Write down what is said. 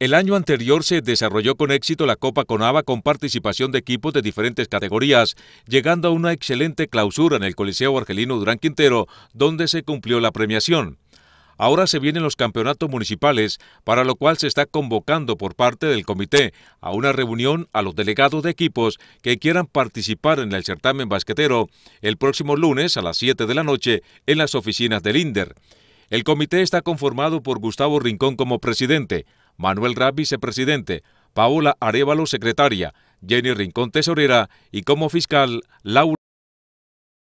El año anterior se desarrolló con éxito la Copa Conava con participación de equipos de diferentes categorías, llegando a una excelente clausura en el Coliseo Argelino Durán Quintero, donde se cumplió la premiación. Ahora se vienen los campeonatos municipales, para lo cual se está convocando por parte del comité a una reunión a los delegados de equipos que quieran participar en el certamen basquetero el próximo lunes a las 7 de la noche en las oficinas del INDER. El comité está conformado por Gustavo Rincón como presidente, Manuel Rapp, vicepresidente, Paola Arevalo, secretaria, Jenny Rincón, tesorera y como fiscal, Laura.